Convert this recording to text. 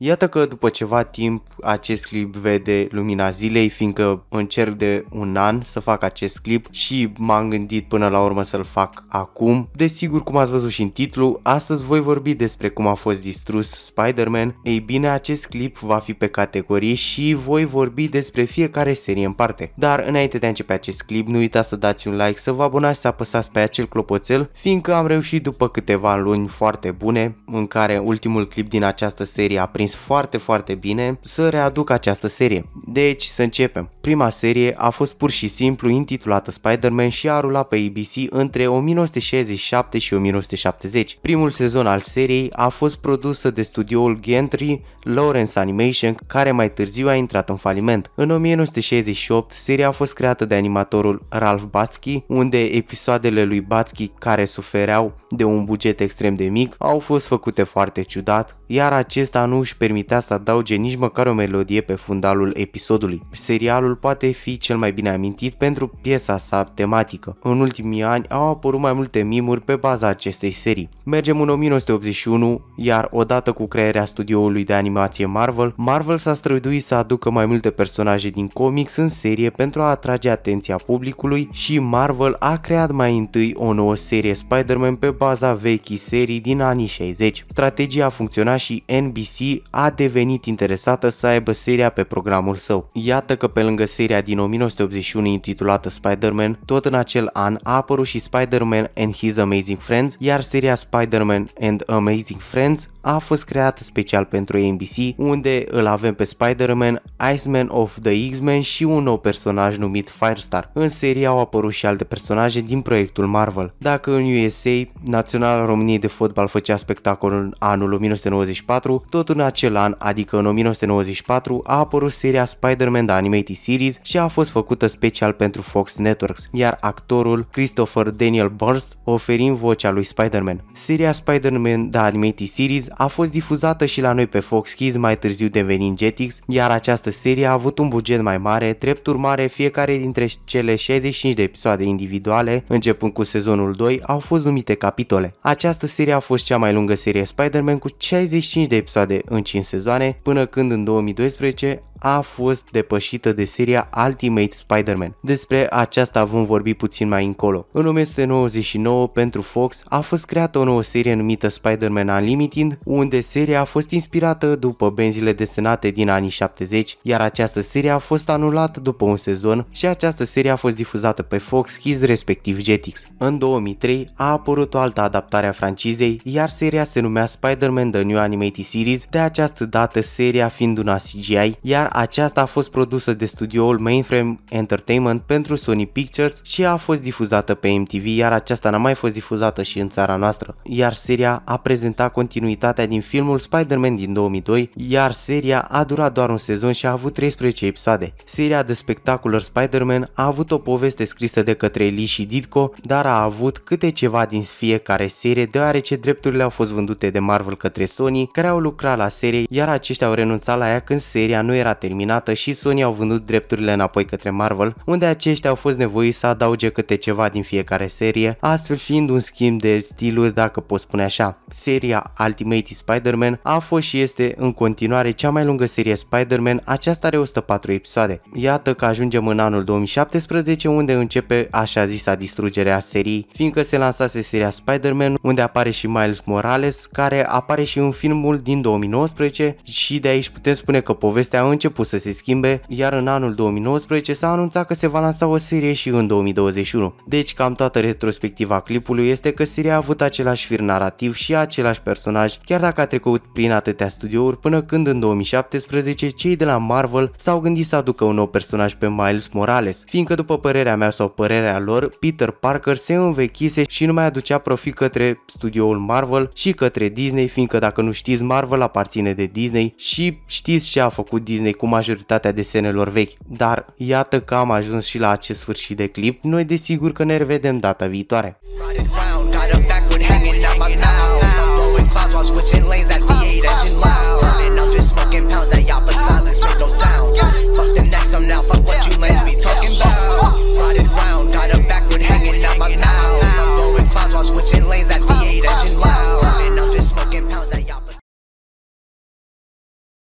Iată că după ceva timp acest clip vede lumina zilei, fiindcă încerc de un an să fac acest clip și m-am gândit până la urmă să-l fac acum. Desigur, cum ați văzut și în titlu, astăzi voi vorbi despre cum a fost distrus Spider-Man. Ei bine, acest clip va fi pe categorii și voi vorbi despre fiecare serie în parte. Dar înainte de a începe acest clip, nu uitați să dați un like, să vă abonați, să apăsați pe acel clopoțel, fiindcă am reușit după câteva luni foarte bune, în care ultimul clip din această serie a prins prins foarte, foarte bine să readuc această serie. Deci să începem. Prima serie a fost pur și simplu intitulată Spider-Man și a rulat pe ABC între 1967 și 1970. Primul sezon al seriei a fost produsă de studioul Gentry Lawrence Animation, care mai târziu a intrat în faliment. În 1968, seria a fost creată de animatorul Ralph Batsky, unde episoadele lui Batsky care sufereau de un buget extrem de mic au fost făcute foarte ciudat, iar acesta nu își permitea să adauge nici măcar o melodie pe fundalul episodului. Serialul poate fi cel mai bine amintit pentru piesa sa tematică. În ultimii ani au apărut mai multe mimuri pe baza acestei serii. Mergem în 1981, iar odată cu crearea studioului de animație Marvel, Marvel s-a străduit să aducă mai multe personaje din comics în serie pentru a atrage atenția publicului și Marvel a creat mai întâi o nouă serie Spider-Man pe baza vechii serii din anii 60. Strategia a funcționat și NBC a devenit interesată să aibă seria pe programul său. Iată că pe lângă seria din 1981 intitulată Spider-Man, tot în acel an a apărut și Spider-Man and His Amazing Friends, iar seria Spider-Man and Amazing Friends a fost creată special pentru NBC, unde îl avem pe Spider-Man, Iceman of the X-Men și un nou personaj numit Firestar. În serie au apărut și alte personaje din proiectul Marvel. Dacă în USA, Naționala României de Fotbal făcea spectacol în anul 1994, tot în acel acel an, adică în 1994, a apărut seria Spider-Man The Animated Series și a fost făcută special pentru Fox Networks, iar actorul Christopher Daniel Burns oferind vocea lui Spider-Man. Seria Spider-Man The Animated Series a fost difuzată și la noi pe Fox Kids mai târziu devenind Jetix, iar această serie a avut un buget mai mare, drept urmare fiecare dintre cele 65 de episoade individuale, începând cu sezonul 2, au fost numite capitole. Această serie a fost cea mai lungă serie Spider-Man cu 65 de episoade în 5 sezoane, până când în 2012 a fost depășită de seria Ultimate Spider-Man. Despre aceasta vom vorbi puțin mai încolo. În 1999 pentru Fox a fost creată o nouă serie numită Spider-Man Unlimited, unde seria a fost inspirată după benzile desenate din anii 70, iar această serie a fost anulată după un sezon și această serie a fost difuzată pe Fox Kids respectiv Jetix. În 2003 a apărut o altă adaptare a francizei, iar seria se numea Spider-Man The New Animated Series, de această dată seria fiind una CGI, iar aceasta a fost produsă de studioul Mainframe Entertainment pentru Sony Pictures și a fost difuzată pe MTV, iar aceasta n-a mai fost difuzată și în țara noastră, iar seria a prezentat continuitatea din filmul Spider-Man din 2002, iar seria a durat doar un sezon și a avut 13 episoade. Seria de spectacular Spider-Man a avut o poveste scrisă de către Lee și Ditko, dar a avut câte ceva din fiecare serie deoarece drepturile au fost vândute de Marvel către Sony, care au lucrat la serie, iar aceștia au renunțat la ea când seria nu era terminată și Sony au vândut drepturile înapoi către Marvel, unde aceștia au fost nevoiți să adauge câte ceva din fiecare serie, astfel fiind un schimb de stiluri dacă pot spune așa. Seria Ultimate Spider-Man a fost și este în continuare cea mai lungă serie Spider-Man, aceasta are 104 episoade. Iată că ajungem în anul 2017 unde începe așa zisa distrugerea serii, fiindcă se lansase seria Spider-Man unde apare și Miles Morales, care apare și în filmul din 2019 și de aici putem spune că povestea a început început să se schimbe, iar în anul 2019 s-a anunțat că se va lansa o serie și în 2021. Deci cam toată retrospectiva clipului este că seria a avut același fir narrativ și același personaj, chiar dacă a trecut prin atâtea studiouri până când în 2017 cei de la Marvel s-au gândit să aducă un nou personaj pe Miles Morales, fiindcă după părerea mea sau părerea lor, Peter Parker se învechise și nu mai aducea profit către studioul Marvel și către Disney, fiindcă dacă nu știți, Marvel aparține de Disney și știți ce a făcut Disney cu majoritatea desenelor vechi, dar iată că am ajuns și la acest sfârșit de clip, noi desigur că ne revedem data viitoare.